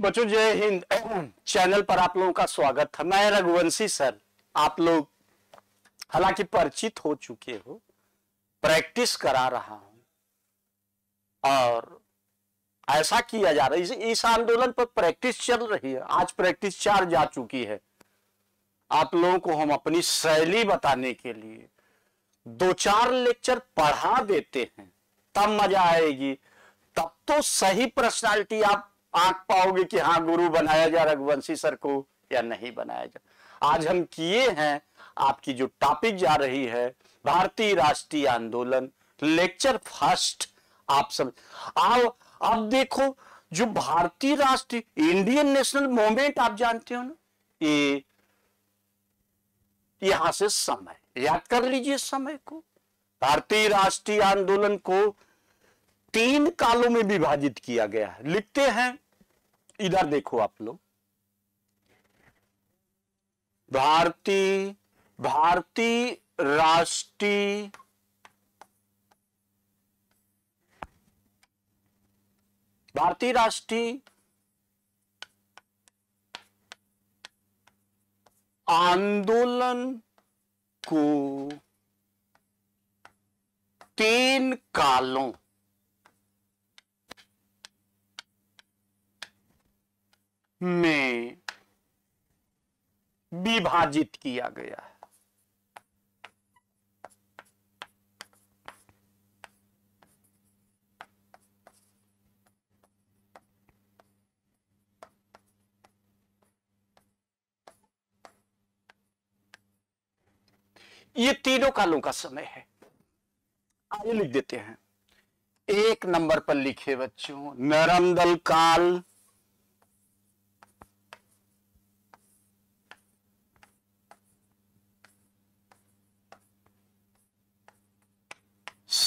बच्चों जय हिंद चैनल पर आप लोगों का स्वागत है मैं रघुवंशी सर आप लोग हालांकि परिचित हो चुके हो प्रैक्टिस करा रहा हूं और ऐसा किया जा रहा है इस आंदोलन पर प्रैक्टिस चल रही है आज प्रैक्टिस चार जा चुकी है आप लोगों को हम अपनी शैली बताने के लिए दो चार लेक्चर पढ़ा देते हैं तब मजा आएगी तब तो सही पर्सनैलिटी आप आंख पाओगे कि हाँ गुरु बनाया जा रघुवंशी सर को या नहीं बनाया जा आज हम किए हैं आपकी जो टॉपिक जा रही है भारतीय राष्ट्रीय आंदोलन लेक्चर फर्स्ट आप सब आओ आप देखो जो भारतीय राष्ट्रीय इंडियन नेशनल मूवमेंट आप जानते हो ना ये यहां से समय याद कर लीजिए समय को भारतीय राष्ट्रीय आंदोलन को तीन कालों में विभाजित किया गया है लिखते हैं इधर देखो आप लोग भारतीय भारतीय राष्ट्रीय भारतीय राष्ट्रीय आंदोलन को तीन कालों में विभाजित किया गया है ये तीनों कालों का समय है आइए लिख देते हैं एक नंबर पर लिखे बच्चों नरम दल काल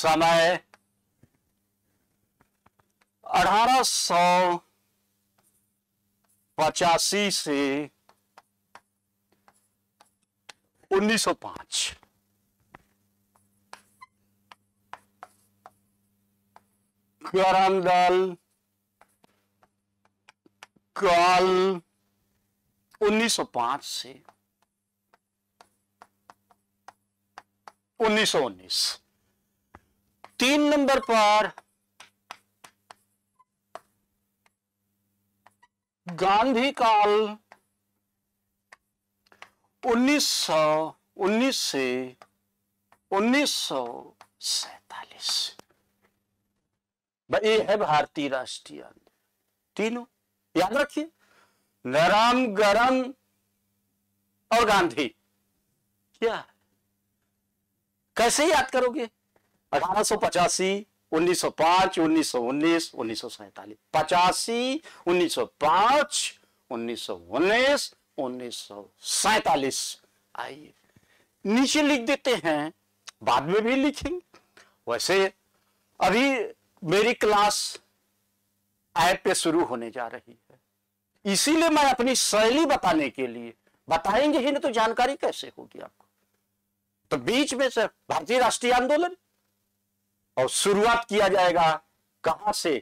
समय अठारह सौ पचासी से 1905 करम दल कल 1905 से 1919 तीन नंबर पर गांधी काल 1900 उन्नीस से उन्नीस ये है भारतीय राष्ट्रीय आंदोलन तीनों याद रखिए नरम गरम और गांधी क्या कैसे याद करोगे अठारह सौ पचासी उन्नीस सौ पांच उन्नीस सौ उन्नीस उन्नीस सौ सैतालीस पचासी उन्नीस सौ पांच उन्नीस सौ उन्नीस उन्नीस सौ सैतालीस आइए नीचे लिख देते हैं बाद में भी लिखेंगे वैसे अभी मेरी क्लास ऐप पे शुरू होने जा रही है इसीलिए मैं अपनी शैली बताने के लिए बताएंगे ही ना तो जानकारी कैसे होगी आपको तो बीच में सर भारतीय राष्ट्रीय आंदोलन और शुरुआत किया जाएगा कहां से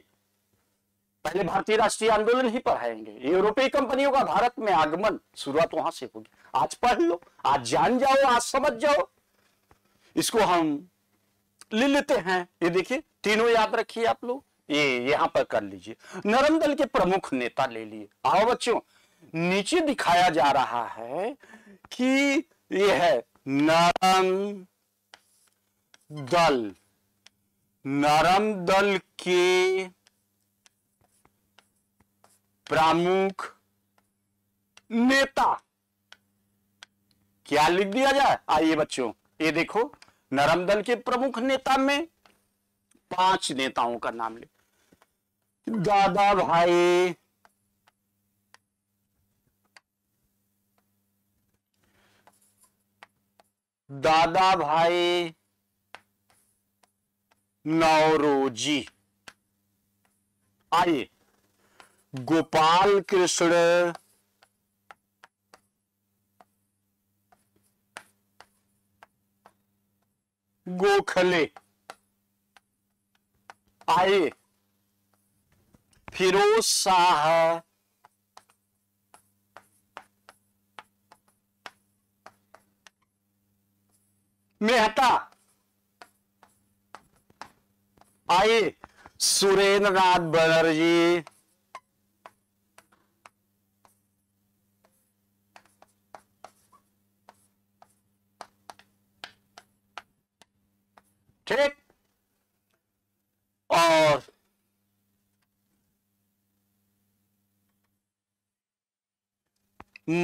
पहले भारतीय राष्ट्रीय आंदोलन ही पढ़ाएंगे यूरोपीय कंपनियों का भारत में आगमन शुरुआत वहां से होगी आज पढ़ लो आज जान जाओ आज समझ जाओ इसको हम ले लेते हैं ये देखिए तीनों याद रखिए आप लोग ये यहां पर कर लीजिए नरम दल के प्रमुख नेता ले लिए आओ बच्चों नीचे दिखाया जा रहा है कि यह है नरम दल नरम दल के प्रमुख नेता क्या लिख दिया जाए आइए बच्चों ये देखो नरम दल के प्रमुख नेता में पांच नेताओं का नाम लिख दादा भाई दादा भाई नवरोजी आइए गोपाल कृष्ण गोखले आए फिरोज शाह मेहता आइए सुरेंद्र नाथ बनर्जी ठीक और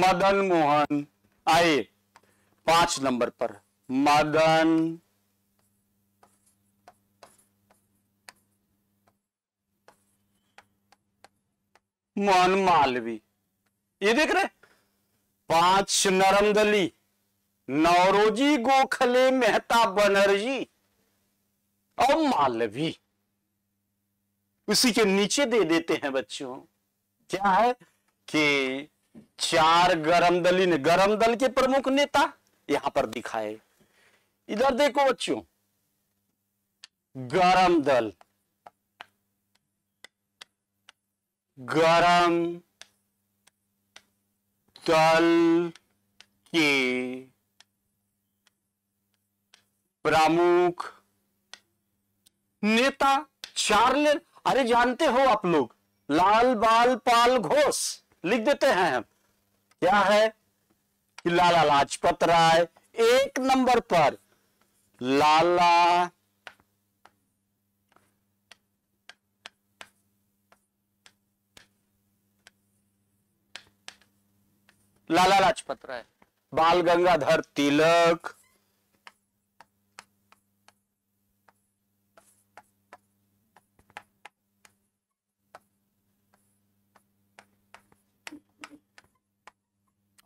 मदन मोहन आए पांच नंबर पर मदन मन मालवी ये देख रहे पांच नरम दली नौरोजी गोखले मेहता बनर्जी और मालवी उसी के नीचे दे देते हैं बच्चों क्या है कि चार गरम दली ने गरम दल के प्रमुख नेता यहां पर दिखाए इधर देखो बच्चों गरम दल गरम तल के प्रमुख नेता चार्लर अरे जानते हो आप लोग लाल बाल पाल घोष लिख देते हैं हम क्या है लाला लाजपत राय एक नंबर पर लाला लाला लाजपत राय बाल गंगाधर तिलक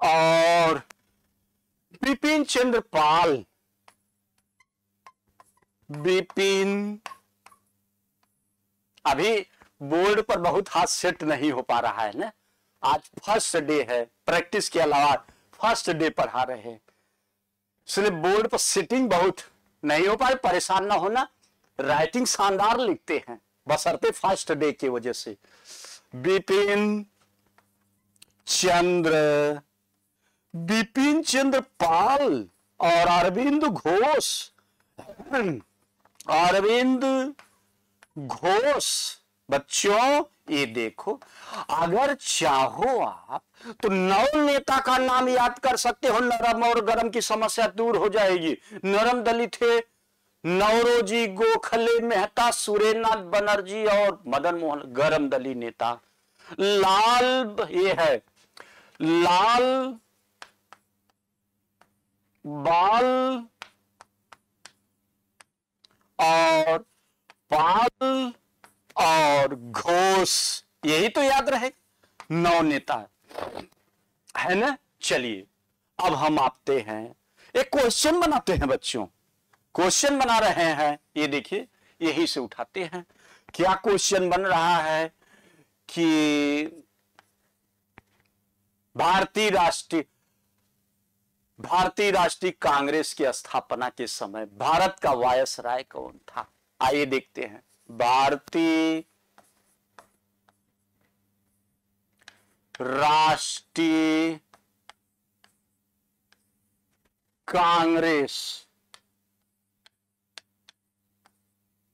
और बिपिन चंद्र पाल बिपिन अभी बोर्ड पर बहुत हाथ सेट नहीं हो पा रहा है ना आज फर्स्ट डे है प्रैक्टिस के अलावा फर्स्ट डे पढ़ा रहे हैं सिर्फ बोर्ड पर सिटिंग बहुत नहीं हो पाए परेशान ना होना राइटिंग शानदार लिखते हैं बसरते फर्स्ट डे की वजह से बिपिन चंद्र बिपिन चंद्र पाल और अरविंद घोष अरविंद घोष बच्चों ये देखो अगर चाहो आप तो नौ नेता का नाम याद कर सकते हो नरम और गरम की समस्या दूर हो जाएगी नरम दलित है नवरोजी गोखले मेहता सुरेनाथ बनर्जी और मदन मोहन गरम दली नेता लाल ये है लाल बाल और पाल और घोष यही तो याद रहे नौ नेता है है ना चलिए अब हम आते हैं एक क्वेश्चन बनाते हैं बच्चों क्वेश्चन बना रहे हैं ये देखिए यही से उठाते हैं क्या क्वेश्चन बन रहा है कि भारतीय राष्ट्रीय भारतीय राष्ट्रीय कांग्रेस की स्थापना के समय भारत का वायसराय कौन था आइए देखते हैं भारतीय राष्ट्रीय कांग्रेस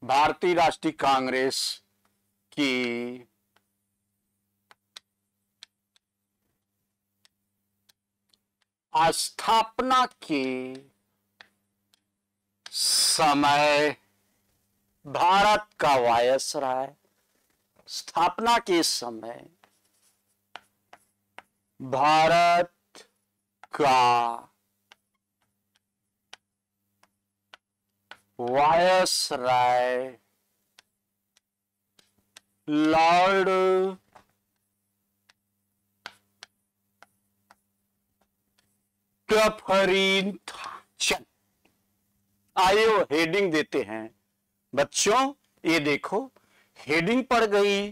भारतीय राष्ट्रीय कांग्रेस की स्थापना के समय भारत का वायस रहा है स्थापना के समय भारत का वायस राय लॉर्ड आइए वो हेडिंग देते हैं बच्चों ये देखो हेडिंग पड़ गई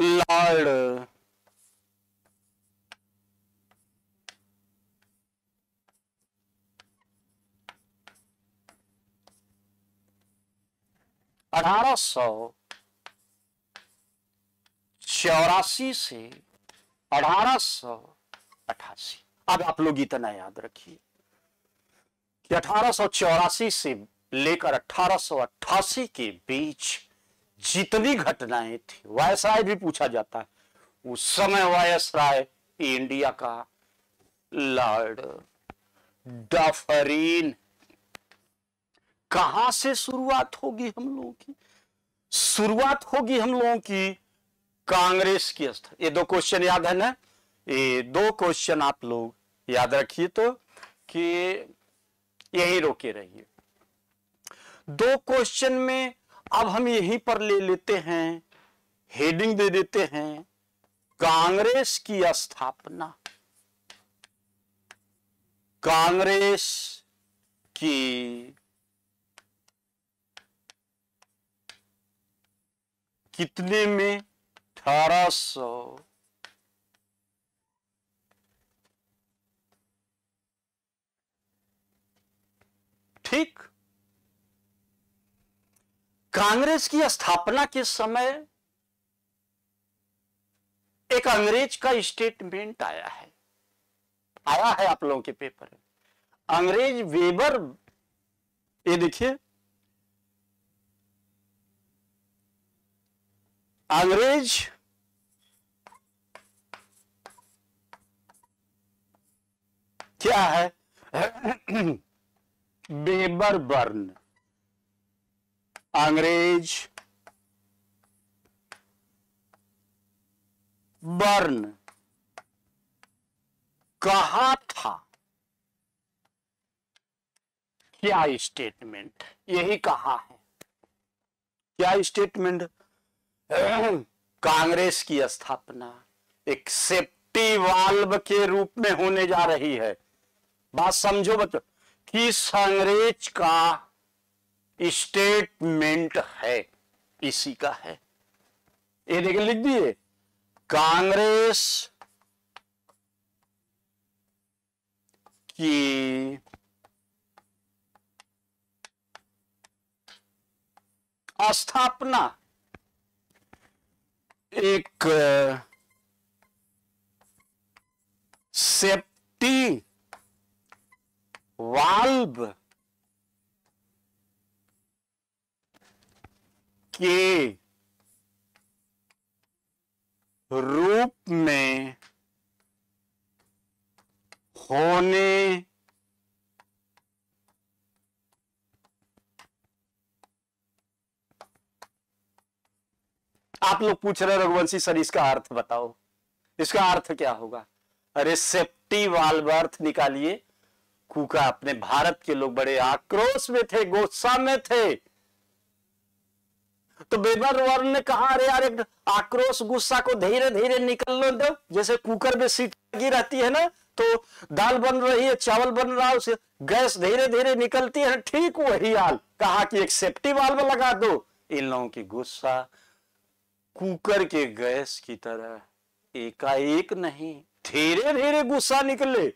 लॉर्ड अठारह चौरासी से अठारह अठासी अब आप लोग इतना तो याद रखिए कि अठारह से लेकर अठारह के बीच जितनी घटनाएं थी वायस राय भी पूछा जाता है उस समय वायस राय इंडिया का लॉर्ड डफरीन कहां से शुरुआत होगी हम लोगों की शुरुआत होगी हम लोगों की कांग्रेस की स्तर ये दो क्वेश्चन याद है ना ये दो क्वेश्चन आप लोग याद रखिए तो कि यही रोके रहिए दो क्वेश्चन में अब हम यहीं पर ले लेते हैं हेडिंग दे देते हैं कांग्रेस की स्थापना कांग्रेस की कितने में अठारह सौ ठीक कांग्रेस की स्थापना के समय एक अंग्रेज का स्टेटमेंट आया है आया है आप लोगों के पेपर में अंग्रेज वेबर ये देखिए अंग्रेज क्या है बेबर बर्न अंग्रेज बर्न कहा था क्या स्टेटमेंट यही कहा है क्या स्टेटमेंट कांग्रेस की स्थापना एक सेफ्टी वाल्व के रूप में होने जा रही है बात समझो बच्चों कि अंग्रेज का स्टेटमेंट है इसी का है ये देख लिख दिए कांग्रेस की स्थापना एक सेफ्टी वाल्व के रूप में होने आप लोग पूछ रहे रघुवंशी सर इसका अर्थ बताओ इसका अर्थ क्या होगा अरे सेफ्टी वाल्व अर्थ निकालिए कूका अपने भारत के लोग बड़े आक्रोश में थे गुस्सा में थे तो बेबर वर्ण ने कहा अरे यार एक आक्रोश गुस्सा को धीरे धीरे लो दो जैसे कुकर में सीट लगी रहती है ना तो दाल बन रही है चावल बन रहा है उसे गैस धीरे धीरे निकलती है ठीक वही हाल कहा कि एक सेफ्टी वाल्व लगा दो इन लोगों की गुस्सा कुकर के गैस की तरह एकाएक नहीं धीरे धीरे गुस्सा निकले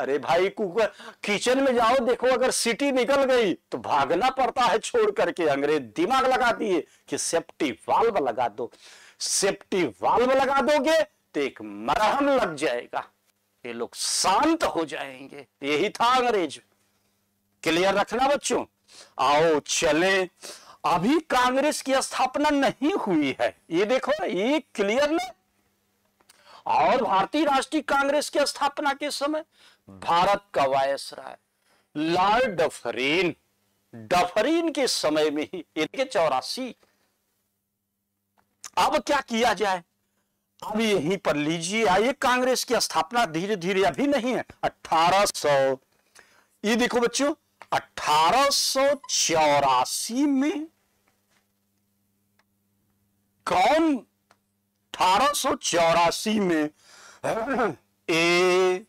अरे भाई कुकर किचन में जाओ देखो अगर सिटी निकल गई तो भागना पड़ता है छोड़ करके अंग्रेज दिमाग लगाती है कि सेफ्टी वाल्व लगा दो सेफ्टी वाल्व लगा दोगे तो एक मरहम लग जाएगा ये लोग शांत हो जाएंगे यही था अंग्रेज क्लियर रखना बच्चों आओ चले अभी कांग्रेस की स्थापना नहीं हुई है ये देखो ये क्लियर ना और भारतीय राष्ट्रीय कांग्रेस की स्थापना के समय भारत का वायसराय लॉर्ड डफरीन डफरीन के समय में ही इनके चौरासी अब क्या किया जाए अब यहीं पर लीजिए आइए कांग्रेस की स्थापना धीरे धीरे अभी नहीं है अठारह सौ ये देखो बच्चों अठारह में कौन अठारह में A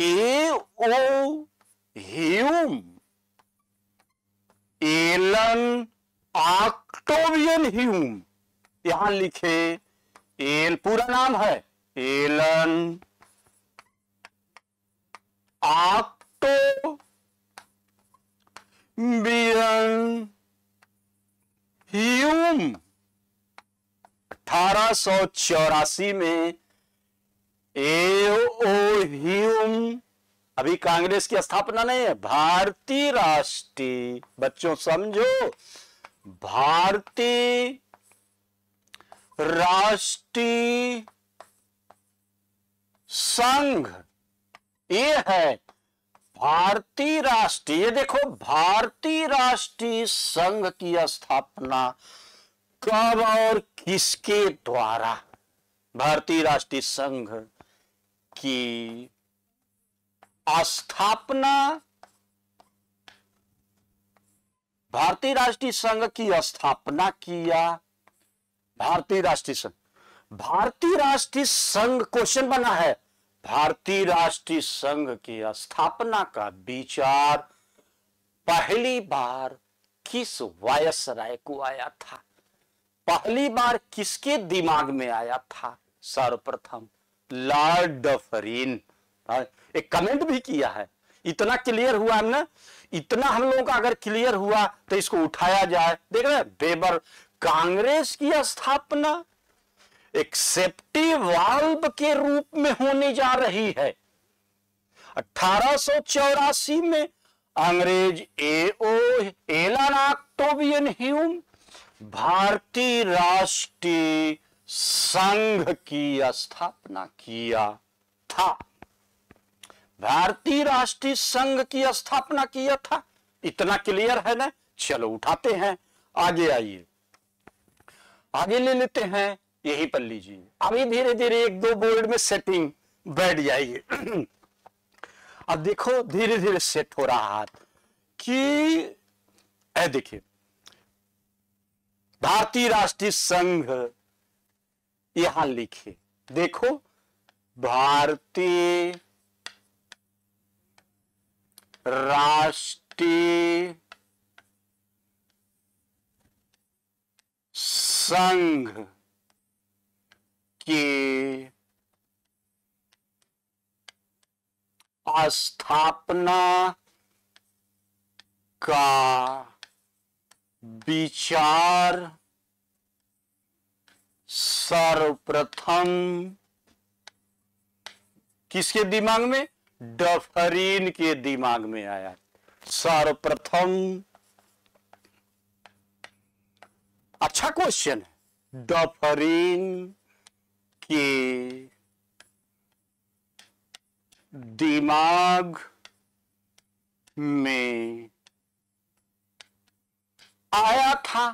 A O Hume Allan Octavian Hume यहां लिखे एल पूरा नाम है एलन आक तो बियन ह्यूम अठारह में एओ ह्यूम अभी कांग्रेस की स्थापना नहीं है भारतीय राष्ट्रीय बच्चों समझो भारतीय राष्ट्रीय संघ ये है भारतीय राष्ट्रीय देखो भारतीय राष्ट्रीय संघ की स्थापना कब और किसके द्वारा भारतीय राष्ट्रीय संघ की स्थापना भारतीय राष्ट्रीय संघ की स्थापना किया भारतीय राष्ट्रीय संघ भारतीय राष्ट्रीय संघ क्वेश्चन बना है भारतीय राष्ट्रीय संघ की स्थापना का विचार पहली बार किस वायस राय को आया था पहली बार किसके दिमाग में आया था सर्वप्रथम लॉर्ड डफरीन हाँ, एक कमेंट भी किया है इतना क्लियर हुआ हमने इतना हम लोगों का अगर क्लियर हुआ तो इसको उठाया जाए देख रहे बेबर कांग्रेस की स्थापना एक सेफ्टी वाल्व के रूप में होने जा रही है अठारह में अंग्रेज एओ एलन ऑक्टोबियन ह्यूम भारतीय राष्ट्रीय संघ की स्थापना किया था भारतीय राष्ट्रीय संघ की स्थापना किया था इतना क्लियर है ना चलो उठाते हैं आगे आइए आगे ले लेते हैं यही पर लीजिए अभी धीरे धीरे एक दो बोर्ड में सेटिंग बैठ जाइए अब देखो धीरे धीरे सेट हो रहा हाथ कि देखिए भारतीय राष्ट्रीय संघ यहां लिखे देखो भारतीय राष्ट्रीय संघ की स्थापना का विचार सर्वप्रथम किसके दिमाग में डफरीन के दिमाग में आया सर्वप्रथम अच्छा क्वेश्चन है डफरीन के दिमाग में आया था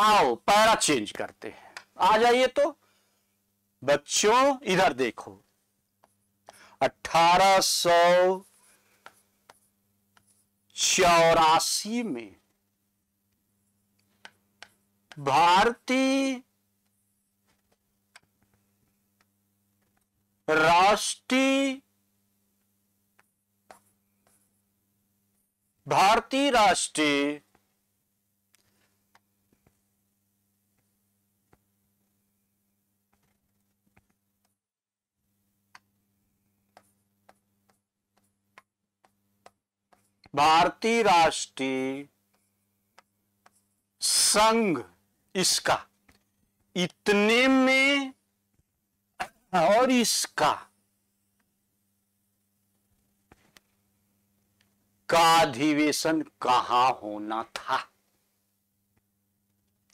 आओ पैरा चेंज करते हैं आ जाइए तो बच्चों इधर देखो 1800 चौरासी में भारतीय राष्ट्रीय भारतीय राष्ट्रीय भारतीय राष्ट्रीय संघ इसका इतने में और इसका का अधिवेशन कहा होना था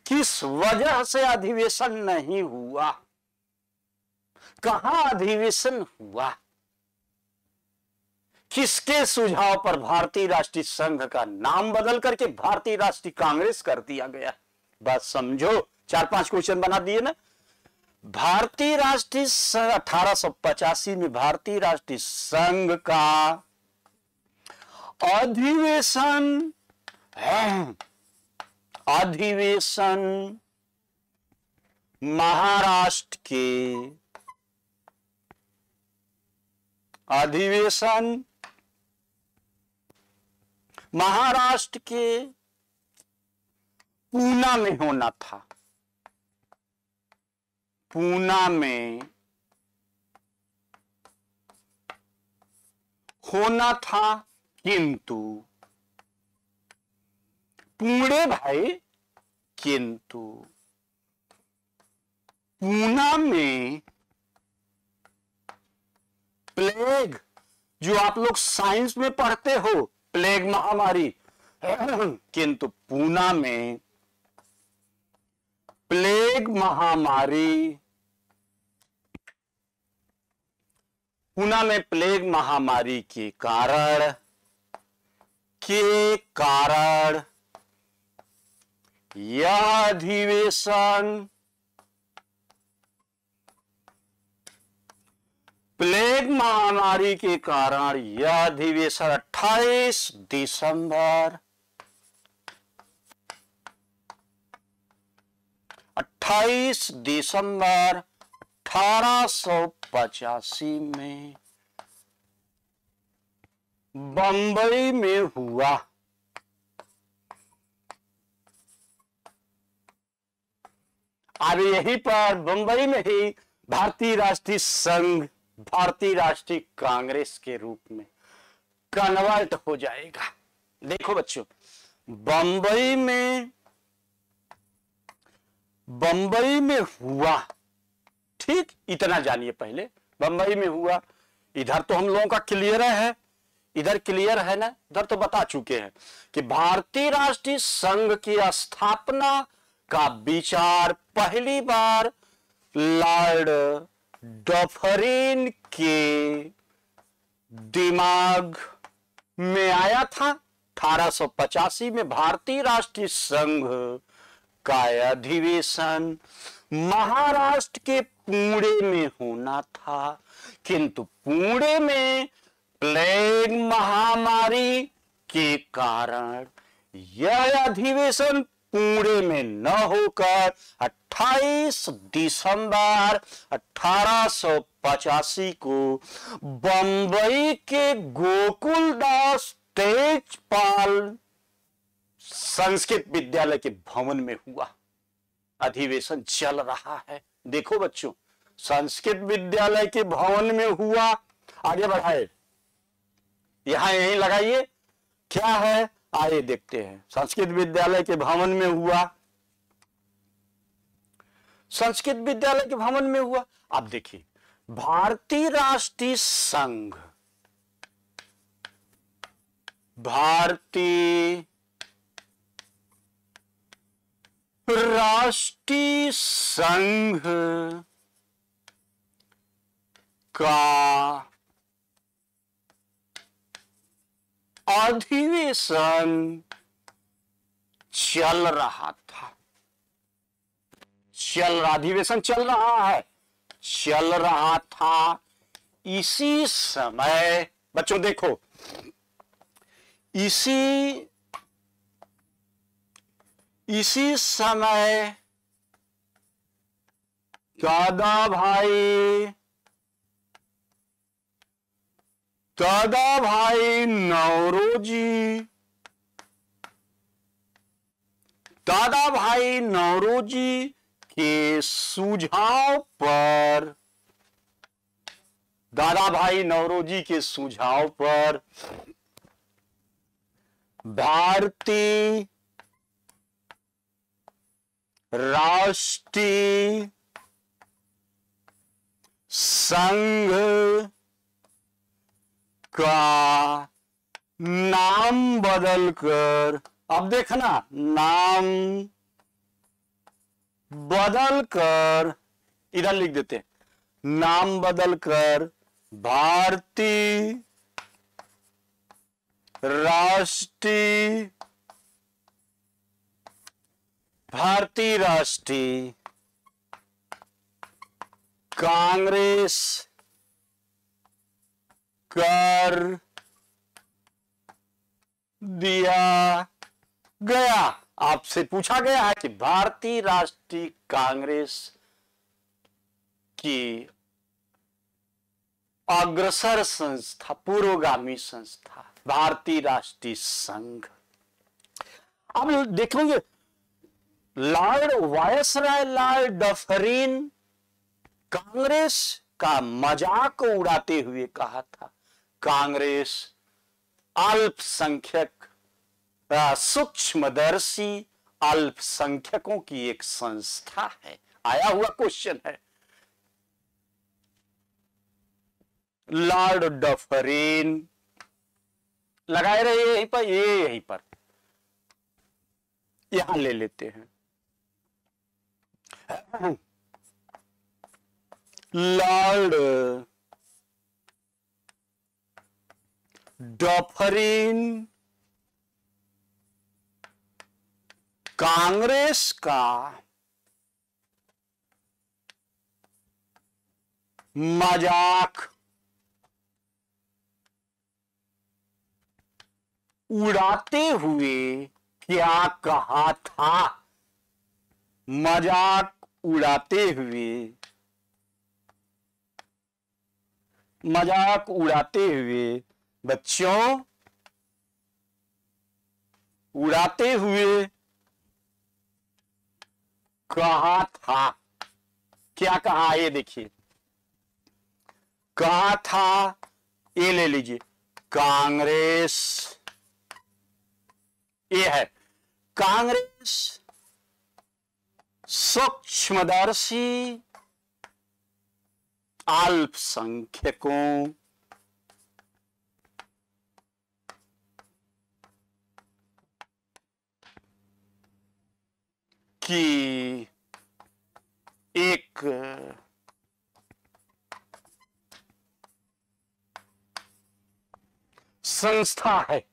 किस वजह से अधिवेशन नहीं हुआ कहा अधिवेशन हुआ किसके सुझाव पर भारतीय राष्ट्रीय संघ का नाम बदल करके भारतीय राष्ट्रीय कांग्रेस कर दिया गया बस समझो चार पांच क्वेश्चन बना दिए ना भारतीय राष्ट्रीय संघ अठारह में भारतीय राष्ट्रीय संघ का अधिवेशन अधिवेशन महाराष्ट्र के अधिवेशन महाराष्ट्र के पूना में होना था पूना में होना था किंतु पूरे भाई किंतु पूना में प्लेग जो आप लोग साइंस में पढ़ते हो प्लेग महामारी किंतु पूना में प्लेग महामारी पूना में प्लेग महामारी के कारण के कारण यह अधिवेशन प्लेग महामारी के कारण यह अधिवेशन 28 दिसंबर 28 दिसंबर 1885 में बंबई में हुआ अब यहीं पर बंबई में ही भारतीय राष्ट्रीय संघ भारतीय राष्ट्रीय कांग्रेस के रूप में कन्वर्ट हो जाएगा देखो बच्चों बंबई में बंबई में हुआ ठीक इतना जानिए पहले बंबई में हुआ इधर तो हम लोगों का क्लियर है इधर क्लियर है ना इधर तो बता चुके हैं कि भारतीय राष्ट्रीय संघ की स्थापना का विचार पहली बार लॉर्ड डॉफरिन के दिमाग में आया था अठारह में भारतीय राष्ट्रीय संघ का अधिवेशन महाराष्ट्र के पुणे में होना था किंतु पुणे में प्लेग महामारी के कारण यह अधिवेशन पुणे में न होकर 28 दिसंबर 1885 को बंबई के गोकुलदास तेजपाल संस्कृत विद्यालय के भवन में हुआ अधिवेशन चल रहा है देखो बच्चों संस्कृत विद्यालय के भवन में हुआ आगे बढ़ाए यहां यही लगाइए क्या है आइए देखते हैं संस्कृत विद्यालय के भवन में हुआ संस्कृत विद्यालय के भवन में हुआ आप देखिए भारतीय राष्ट्रीय संघ भारतीय राष्ट्रीय संघ का अधिवेशन चल रहा था चल रहा अधिवेशन चल रहा है चल रहा था इसी समय बच्चों देखो इसी इसी समय दादा भाई दादा भाई नवरोजी दादा भाई नवरोजी के सुझाव पर दादा भाई नवरोजी के सुझाव पर भारतीय राष्ट्रीय संघ का नाम बदलकर अब देखना नाम बदलकर इधर लिख देते हैं नाम बदलकर भारतीय राष्ट्रीय भारतीय राष्ट्रीय कांग्रेस कर दिया गया आपसे पूछा गया है कि भारतीय राष्ट्रीय कांग्रेस की अग्रसर संस्था पूर्वगामी संस्था भारतीय राष्ट्रीय संघ अब देख लेंगे Lord viceroy Lord Dufferin Congress का मजाक उड़ाते हुए कहा था कांग्रेस अल्पसंख्यक सूक्ष्मदर्शी अल्पसंख्यकों की एक संस्था है आया हुआ क्वेश्चन है लॉर्ड डफरीन लगाए रहे यहीं पर ये यहीं पर यहां ले लेते हैं लॉर्ड डॉफरिन कांग्रेस का मजाक उड़ाते हुए क्या कहा था मजाक उड़ाते हुए मजाक उड़ाते हुए बच्चों उड़ाते हुए कहा था क्या कहा ये देखिए कहा था ये ले लीजिए कांग्रेस ये है कांग्रेस सूक्ष्मदर्शी अल्पसंख्यकों की एक संस्था है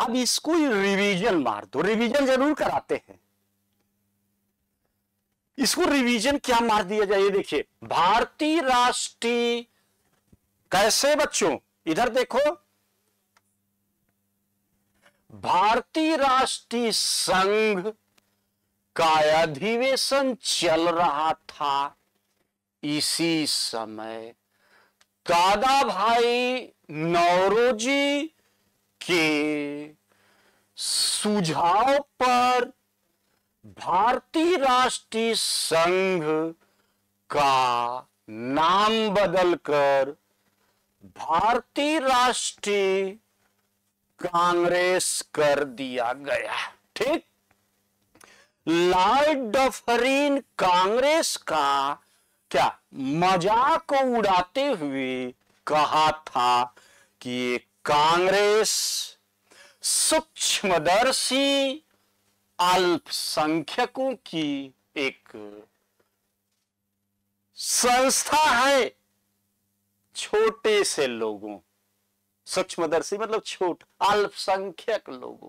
अब इसको रिवीजन मार दो रिवीजन जरूर कराते हैं इसको रिवीजन क्या मार दिया जाए देखिए भारतीय राष्ट्रीय कैसे बच्चों इधर देखो भारतीय राष्ट्रीय संघ का अधिवेशन चल रहा था इसी समय दादा भाई नौरोजी के सुझाव पर भारतीय राष्ट्रीय संघ का नाम बदलकर भारतीय राष्ट्रीय कांग्रेस कर दिया गया ठीक लाल डफरीन कांग्रेस का क्या मजाक उड़ाते हुए कहा था कि ये कांग्रेस सूक्ष्मदर्शी अल्पसंख्यकों की एक संस्था है छोटे से लोगों सूक्ष्मदर्शी मतलब छोट अल्पसंख्यक लोगों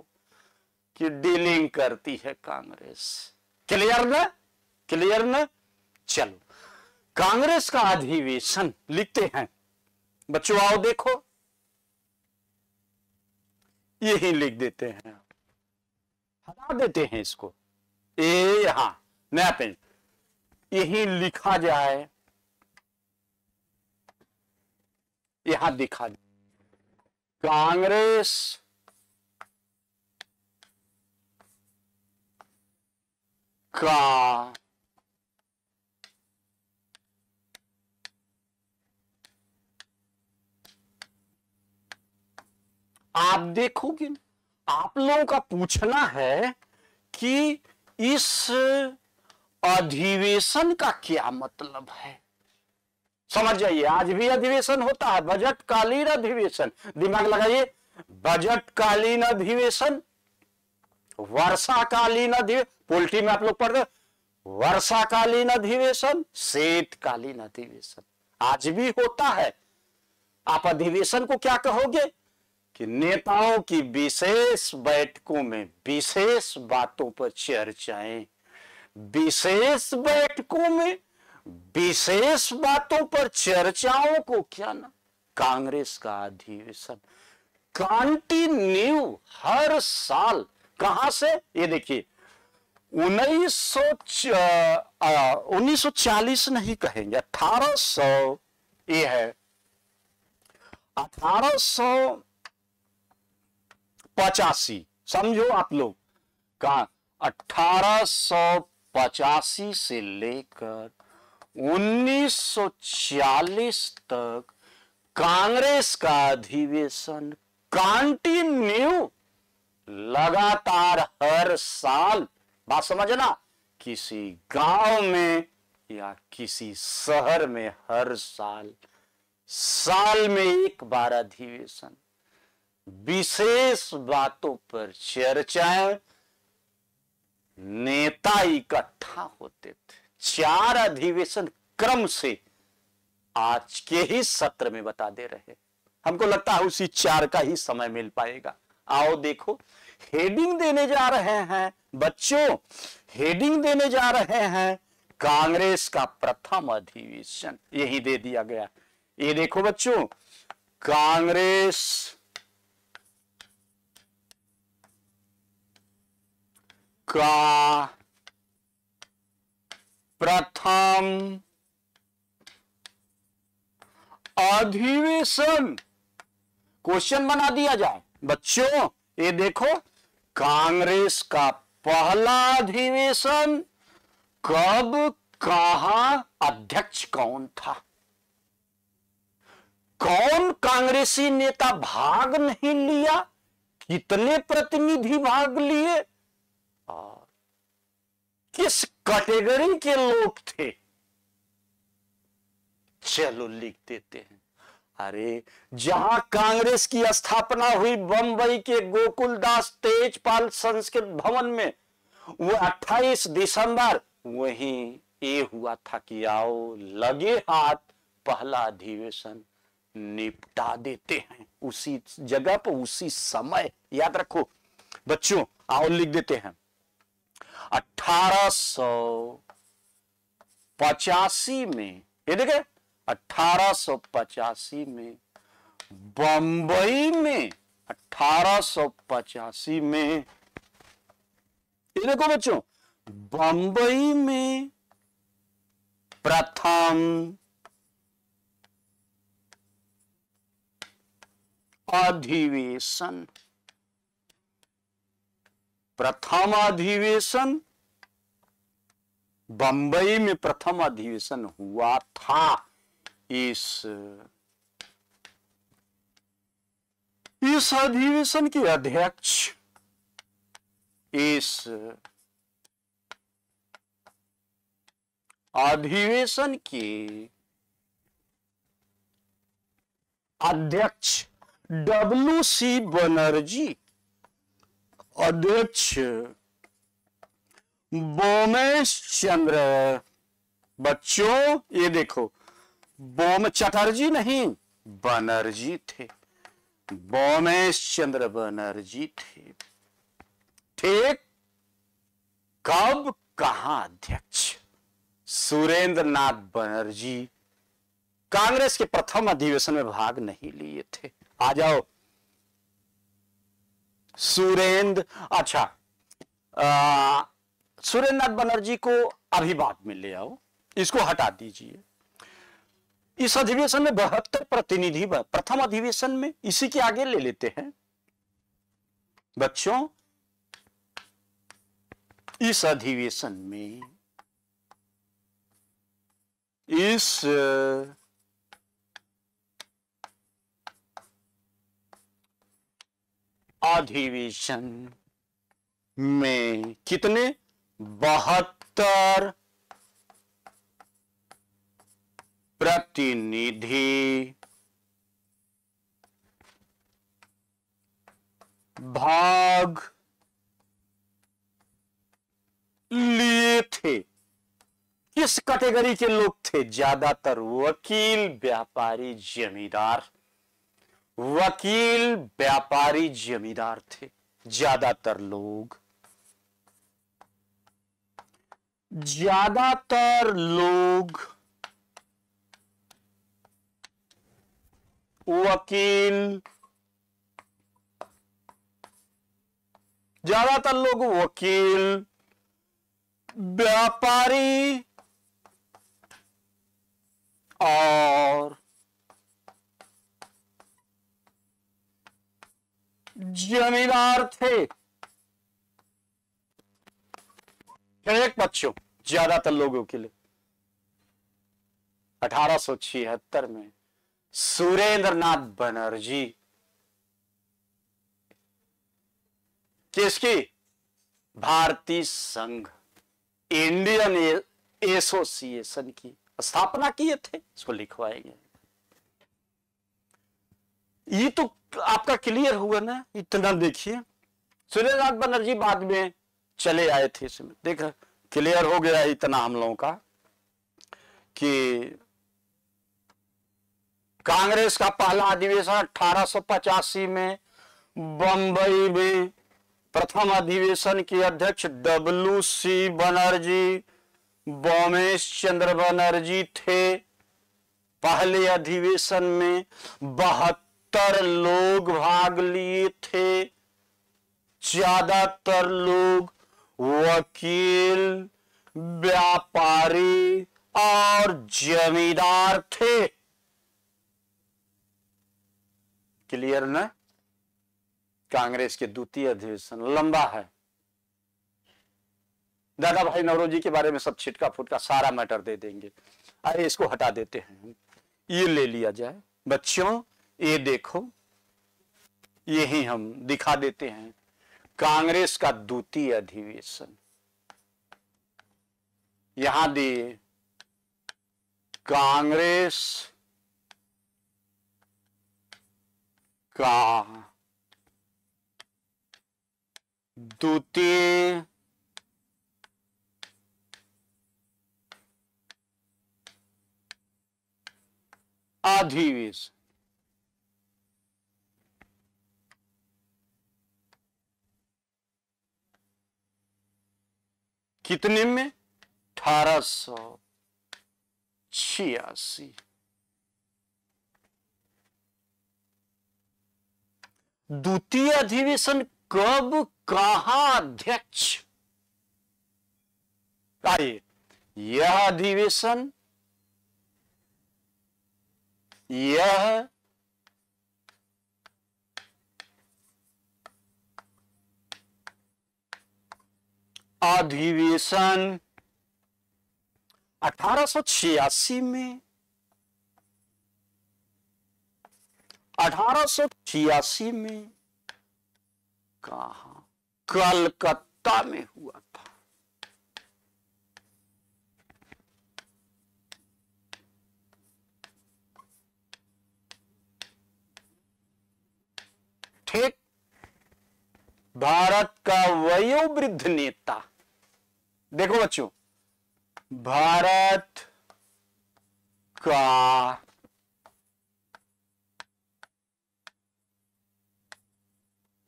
की डीलिंग करती है कांग्रेस क्लियर ना क्लियर ना चलो कांग्रेस का अधिवेशन लिखते हैं बच्चों आओ देखो यही लिख देते हैं हटा देते हैं इसको ए यहां नया पेन यही लिखा जाए यहां दिखा जाए कांग्रेस का आप देखोगे आप लोगों का पूछना है कि इस अधिवेशन का क्या मतलब है समझ जाइए आज भी अधिवेशन होता है बजट कालीन अधिवेशन दिमाग लगाइए बजट कालीन अधिवेशन वर्षाकालीन अधिवेशन पोल्ट्री में आप लोग पढ़ रहे वर्षाकालीन अधिवेशन कालीन अधिवेशन आज भी होता है आप अधिवेशन को क्या कहोगे कि नेताओं की विशेष बैठकों में विशेष बातों पर चर्चाएं विशेष बैठकों में विशेष बातों पर चर्चाओं को क्या ना कांग्रेस का अधिवेशन कंटिन्यू हर साल कहा से ये देखिए उन्नीस सौ उन्नीस सौ चालीस नहीं कहेंगे अठारह सौ ये है अठारह सौ पचासी समझो आप लोग कहा अठारह पचासी से लेकर 1940 तक कांग्रेस का अधिवेशन कंटिन्यू लगातार हर साल बात समझना किसी गांव में या किसी शहर में हर साल साल में एक बार अधिवेशन विशेष बातों पर चर्चाएं नेता इकट्ठा होते थे चार अधिवेशन क्रम से आज के ही सत्र में बता दे रहे हमको लगता है उसी चार का ही समय मिल पाएगा आओ देखो हेडिंग देने जा रहे हैं बच्चों हेडिंग देने जा रहे हैं कांग्रेस का प्रथम अधिवेशन यही दे दिया गया ये देखो बच्चों कांग्रेस का प्रथम अधिवेशन क्वेश्चन बना दिया जाए बच्चों ये देखो कांग्रेस का पहला अधिवेशन कब कहा अध्यक्ष कौन था कौन कांग्रेसी नेता भाग नहीं लिया कितने प्रतिनिधि भाग लिए किस कैटेगरी के लोग थे चलो लिख देते हैं अरे जहां कांग्रेस की स्थापना हुई बंबई के गोकुलदास तेजपाल संस्कृत भवन में वो 28 दिसंबर वहीं ये हुआ था कि आओ लगे हाथ पहला अधिवेशन निपटा देते हैं उसी जगह पर उसी समय याद रखो बच्चों आओ लिख देते हैं अठारह में ये देखे अठारह में बंबई में अठारह में ये देखो बच्चों बंबई में प्रथम अधिवेशन प्रथम अधिवेशन बंबई में प्रथम अधिवेशन हुआ था इस इस अधिवेशन के अध्यक्ष इस अधिवेशन के अध्यक्ष डब्ल्यू सी बनर्जी अध्यक्ष बोमेश चंद्र बच्चों ये देखो बोम चटर्जी नहीं बनर्जी थे बोमेश चंद्र बनर्जी थे ठीक कब कहा अध्यक्ष सुरेंद्र नाथ बनर्जी कांग्रेस के प्रथम अधिवेशन में भाग नहीं लिए थे आ जाओ सुरेंद्र अच्छा सुरेंद्र नाथ बनर्जी को अभी बात में ले आओ इसको हटा दीजिए इस अधिवेशन में बहत्तर प्रतिनिधि प्रथम अधिवेशन में इसी के आगे ले लेते हैं बच्चों इस अधिवेशन में इस अधिवेशन में कितने बहत्तर प्रतिनिधि भाग लिए थे किस कैटेगरी के लोग थे ज्यादातर वकील व्यापारी जमींदार वकील व्यापारी जमींदार थे ज्यादातर लोग ज्यादातर लोग वकील ज्यादातर लोग वकील व्यापारी और जमींदार थे एक बच्चों ज्यादातर लोगों के लिए अठारह में सुरेंद्र नाथ बनर्जी किसकी भारतीय संघ इंडियन एसोसिएशन की स्थापना किए थे इसको लिखवाएंगे ये तो आपका क्लियर हुआ ना इतना देखिए सूर्यनाथ बनर्जी बाद में चले आए थे इसमें देख क्लियर हो गया इतना हम लोगों का कि कांग्रेस का पहला अधिवेशन अठारह में बंबई में प्रथम अधिवेशन के अध्यक्ष डब्ल्यू सी बनर्जी बोमेश चंद्र बनर्जी थे पहले अधिवेशन में बहत्तर अधिकतर लोग भाग लिए थे ज्यादातर लोग वकील व्यापारी और जमींदार थे क्लियर न कांग्रेस के द्वितीय अधिवेशन लंबा है दादा भाई नवरोजी के बारे में सब छिटका फुटका सारा मैटर दे देंगे अरे इसको हटा देते हैं ये ले लिया जाए बच्चों ये देखो यही हम दिखा देते हैं कांग्रेस का द्वितीय अधिवेशन यहां दिए कांग्रेस का द्वितीय अधिवेशन कितने में अठारह सौ छियासी द्वितीय अधिवेशन कब कहा अध्यक्ष आइए यह अधिवेशन यह अधिवेशन 1886 में 1886 में कहा कलकत्ता में हुआ था ठीक भारत का वयोवृद्ध नेता देखो बच्चों भारत का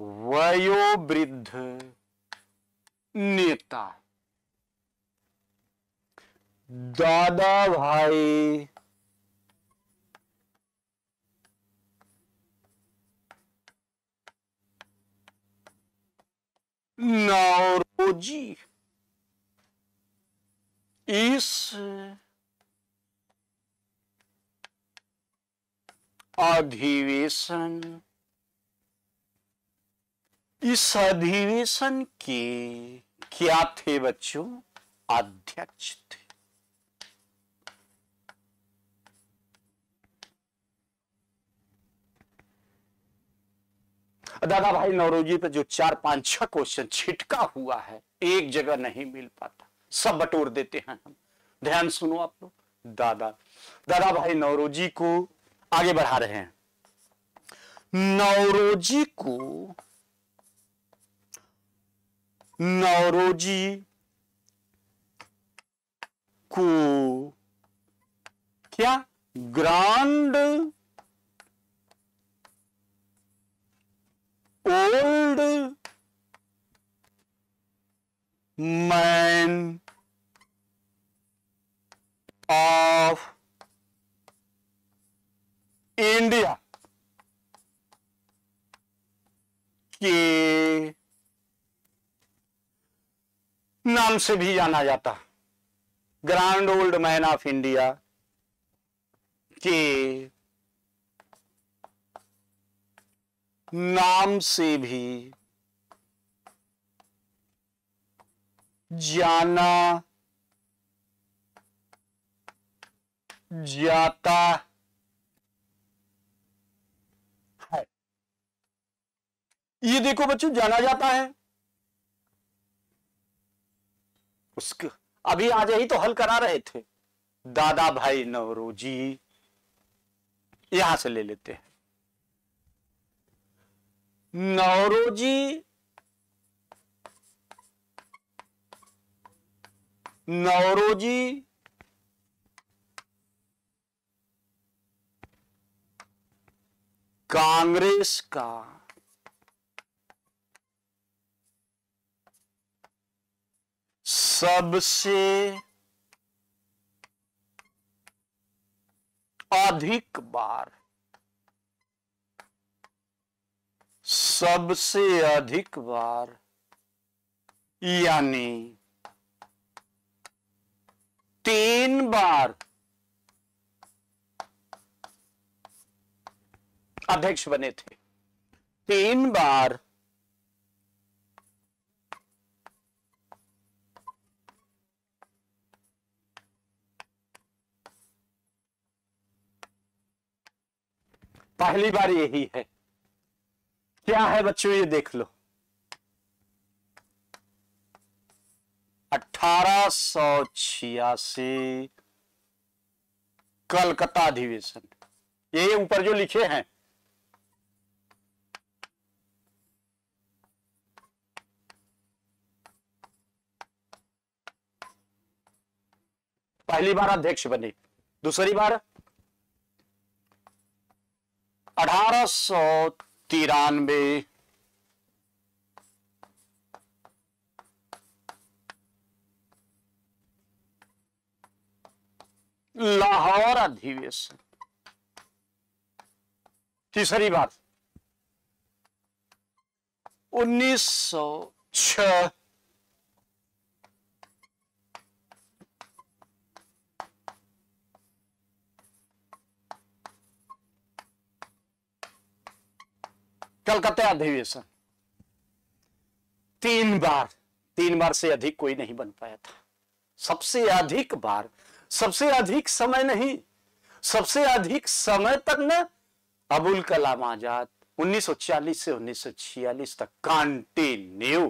वयोवृद्ध नेता दादा भाई नौरोजी इस अधिवेशन इस अधिवेशन के क्या थे बच्चों अध्यक्ष थे दादा भाई नवरोजी पर जो चार पांच छह क्वेश्चन छिटका हुआ है एक जगह नहीं मिल पाता सब बटोर देते हैं हम ध्यान सुनो आप लोग दादा दादा भाई नवरोजी को आगे बढ़ा रहे हैं नवरोजी को नवरोजी को क्या grand old man of India के नाम से भी जाना जाता grand old man of India के नाम से भी जाना जाता है ये देखो बच्चों जाना जाता है उसके अभी आज यही तो हल करा रहे थे दादा भाई नवरोजी यहां से ले लेते हैं नवरोजी नवरोजी कांग्रेस का सबसे अधिक बार सबसे अधिक बार यानी तीन बार अध्यक्ष बने थे तीन बार पहली बार यही है क्या है बच्चों ये देख लो 1886 कलकत्ता अधिवेशन ये ऊपर जो लिखे हैं पहली बार अध्यक्ष बने दूसरी बार अठारह सौ तिरानवे लाहौर अधिवेशन तीसरी बात उन्नीस सौ छह कलकत्ता अधिवेशन तीन बार तीन बार से अधिक कोई नहीं बन पाया था सबसे अधिक बार सबसे अधिक समय नहीं सबसे अधिक समय तक न अबुल कलाम आजाद 1940 से 1946 तक कंटिन्यू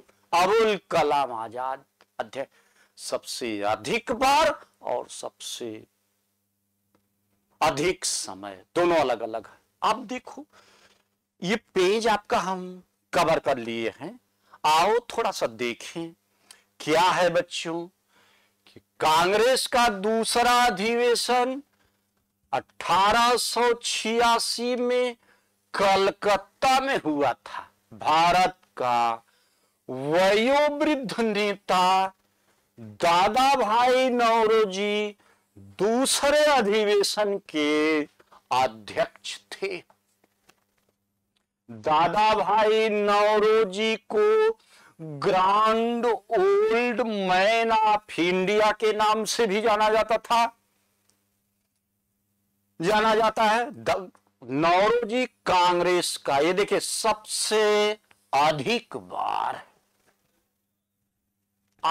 अबुल कलाम आजाद अध्यक्ष सबसे अधिक बार और सबसे अधिक समय दोनों अलग अलग है आप देखो ये पेज आपका हम कवर कर लिए हैं आओ थोड़ा सा देखें क्या है बच्चों कि कांग्रेस का दूसरा अधिवेशन 1886 में कलकत्ता में हुआ था भारत का वयोवृद्ध नेता दादा भाई नौरोजी दूसरे अधिवेशन के अध्यक्ष थे दादा भाई नवरोजी को grand old man of India के नाम से भी जाना जाता था जाना जाता है नवरोजी कांग्रेस का ये देखिए सबसे अधिक बार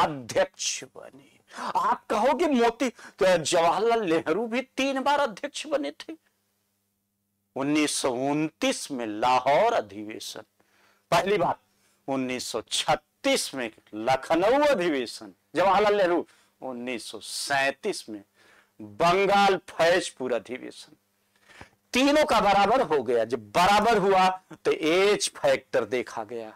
अध्यक्ष बने आप कहोगे मोती तो जवाहरलाल नेहरू भी तीन बार अध्यक्ष बने थे उन्नीस में लाहौर अधिवेशन पहली बार 1936 में लखनऊ अधिवेशन जवाहरलाल नेहरू 1937 में बंगाल फैजपुर अधिवेशन तीनों का बराबर हो गया जब बराबर हुआ तो एज फैक्टर देखा गया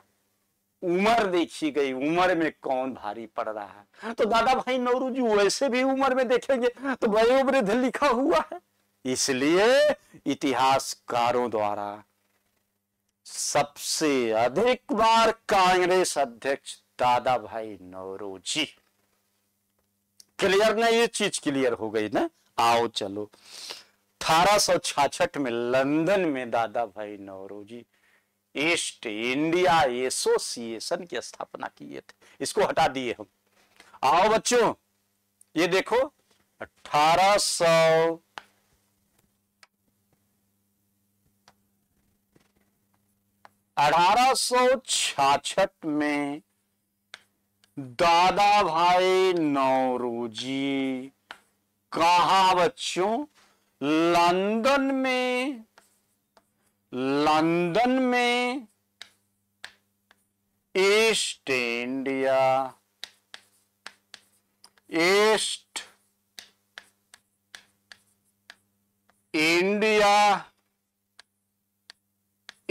उम्र देखी गई उम्र में कौन भारी पड़ रहा है तो दादा भाई नौरू जी वैसे भी उम्र में देखेंगे तो वयोवृद्ध लिखा हुआ है इसलिए इतिहासकारों द्वारा सबसे अधिक बार कांग्रेस अध्यक्ष दादा भाई नौरोजी क्लियर ना ये चीज क्लियर हो गई ना आओ चलो अठारह में लंदन में दादा भाई नौरोजी ईस्ट इंडिया एसोसिएशन की स्थापना किए थे इसको हटा दिए हम आओ बच्चों ये देखो अठारह 1866 में दादा भाई नौरोजी कहा बच्चों लंदन में लंदन में East India East India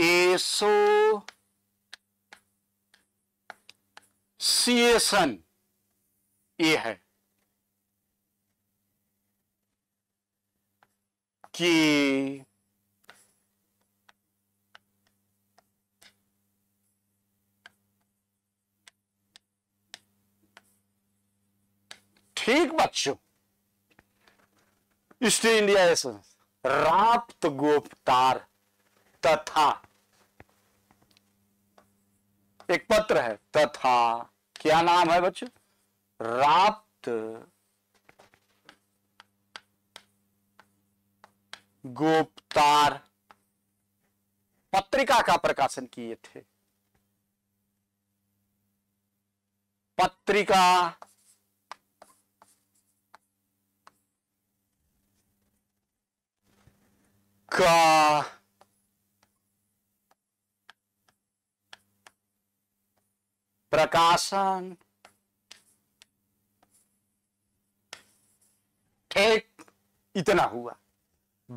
association ये है कि ठीक बच्चों ईस्ट इंडिया रात गोपतार तथा एक पत्र है तथा क्या नाम है बच्चों राप्त गोपतार पत्रिका का प्रकाशन किए थे पत्रिका का प्रकाशन ठेक इतना हुआ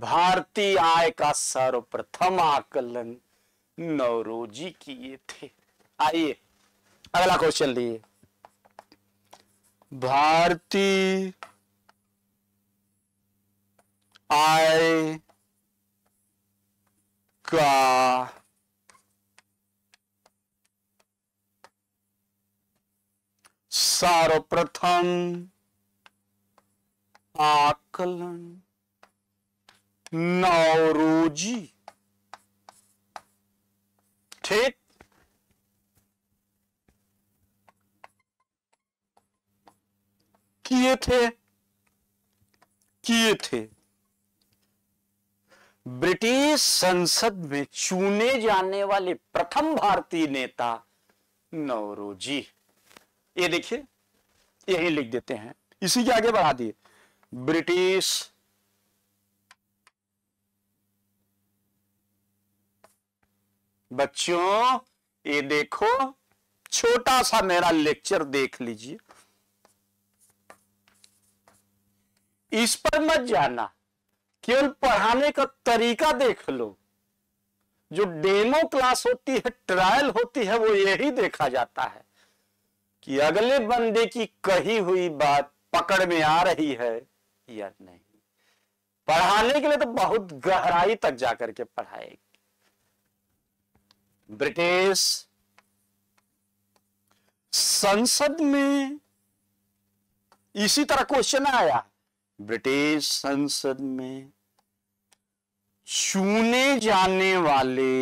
भारतीय आय का सर्वप्रथम आकलन नवरोजी किए थे आइए अगला क्वेश्चन लिए भारतीय आय का सर्वप्रथम आकलन नौरोजी ठीक किए थे किए थे ब्रिटिश संसद में चुने जाने वाले प्रथम भारतीय नेता नौरोजी ये देखिए यही लिख देते हैं इसी के आगे बढ़ा दिए ब्रिटिश बच्चों ये देखो छोटा सा मेरा लेक्चर देख लीजिए इस पर मत जाना केवल पढ़ाने का तरीका देख लो जो डेमो क्लास होती है ट्रायल होती है वो यही देखा जाता है कि अगले बंदे की कही हुई बात पकड़ में आ रही है या नहीं पढ़ाने के लिए तो बहुत गहराई तक जाकर के पढ़ाएगी ब्रिटिश संसद में इसी तरह क्वेश्चन आया ब्रिटिश संसद में छूने जाने वाले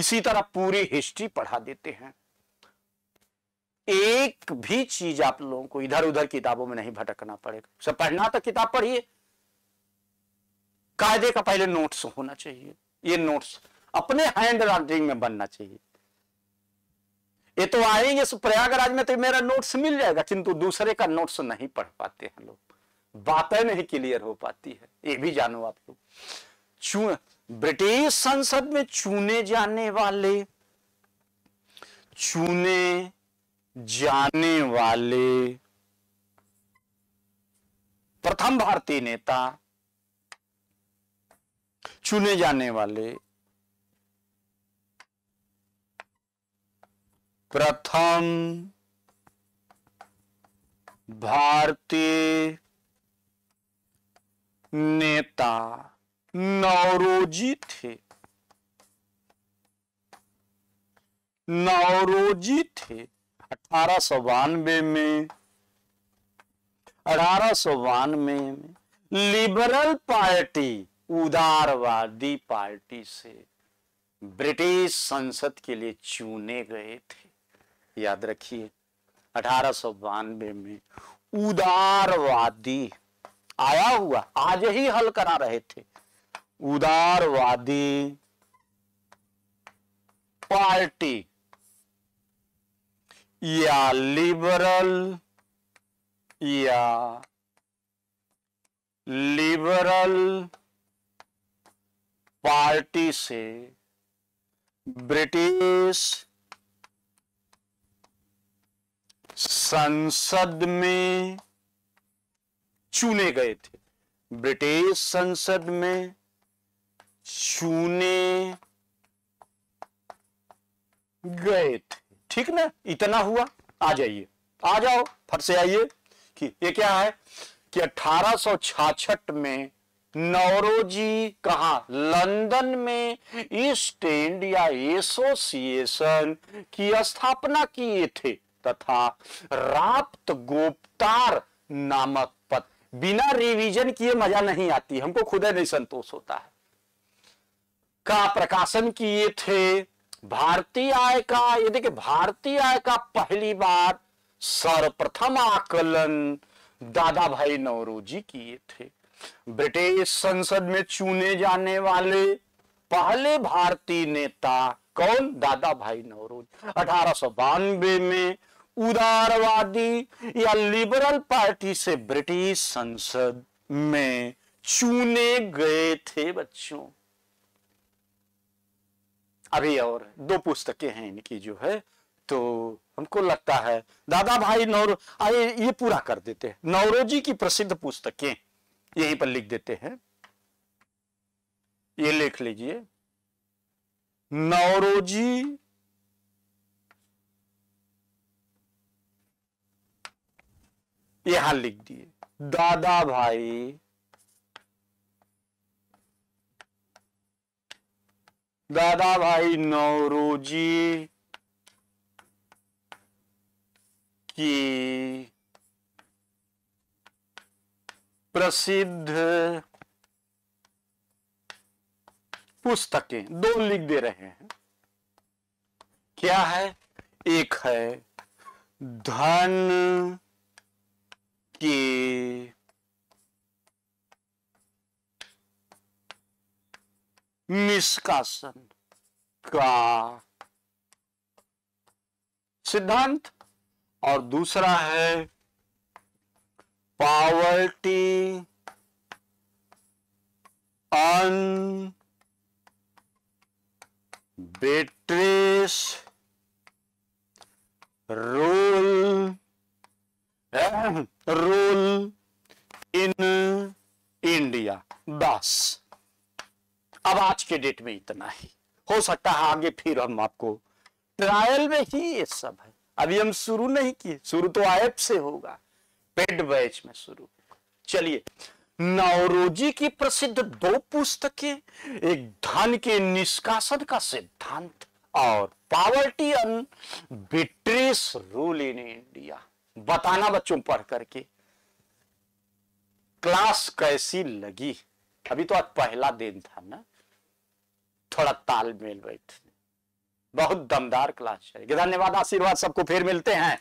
इसी तरह पूरी हिस्ट्री पढ़ा देते हैं एक भी चीज आप लोगों को इधर उधर किताबों में नहीं भटकना पड़ेगा उसे पढ़ना तो किताब पढ़िए कायदे का पहले नोट्स होना चाहिए ये नोट्स अपने हैंड राइटिंग में बनना चाहिए ये तो आएंगे प्रयागराज में तो मेरा नोट्स मिल जाएगा किंतु दूसरे का नोट्स नहीं पढ़ पाते हैं लोग बातें नहीं क्लियर हो पाती है ये भी जानो आप लोग चूं ब्रिटिश संसद में चुने जाने वाले चुने जाने वाले प्रथम भारतीय नेता चुने जाने वाले प्रथम भारतीय नेता नौरोजी थे नौरोजी थे अठारह सौ बानवे में अठारह सौ बानवे में लिबरल पार्टी उदारवादी पार्टी से ब्रिटिश संसद के लिए चुने गए थे याद रखिए अठारह बानवे में उदारवादी आया हुआ आज ही हल करा रहे थे उदारवादी पार्टी या लिबरल या लिबरल पार्टी से ब्रिटिश संसद में चुने गए थे ब्रिटिश संसद में चुने गए थे ठीक ना इतना हुआ आ जाइए आ जाओ फट से आइए कि ये क्या है कि 1866 में नौरोजी कहा लंदन में ईस्ट इंडिया एसोसिएशन की स्थापना किए थे तथा राप्त गोपतार नामक पद बिना रिवीजन किए मजा नहीं आती हमको खुद नहीं संतोष होता है का प्रकाशन किए थे भारतीय आय का ये देखिए भारतीय आय का पहली बार सर्वप्रथम आकलन दादा भाई जी किए थे ब्रिटिश संसद में चुने जाने वाले पहले भारतीय नेता कौन दादा भाई नवरोज अठारह में उदारवादी या लिबरल पार्टी से ब्रिटिश संसद में चुने गए थे बच्चों अभी और दो पुस्तकें हैं इनकी जो है तो हमको लगता है दादा भाई नौर आए ये पूरा कर देते हैं नवरोजी की प्रसिद्ध पुस्तकें यहीं पर लिख देते हैं ये लिख लीजिए नवरोजी यहां लिख दिए दादा भाई दादा भाई नौरोजी की प्रसिद्ध पुस्तकें दो लिख दे रहे हैं क्या है एक है धन की निष्कासन का सिद्धांत और दूसरा है पावर्टी अन बेट्रेस रोल रोल इन इंडिया दास अब आज के डेट में इतना ही हो सकता है आगे फिर हम आपको ट्रायल में ही ये सब है अभी हम शुरू नहीं किए शुरू तो ऐप से होगा पेड बैच में शुरू चलिए नवरोजी की प्रसिद्ध दो पुस्तकें एक धन के निष्कासन का सिद्धांत और poverty un British rule in India बताना बच्चों पढ़ करके क्लास कैसी लगी अभी तो आज पहला दिन था ना थोड़ा तालमेल बैठने बहुत दमदार क्लास चलेगी धन्यवाद आशीर्वाद सबको फिर मिलते हैं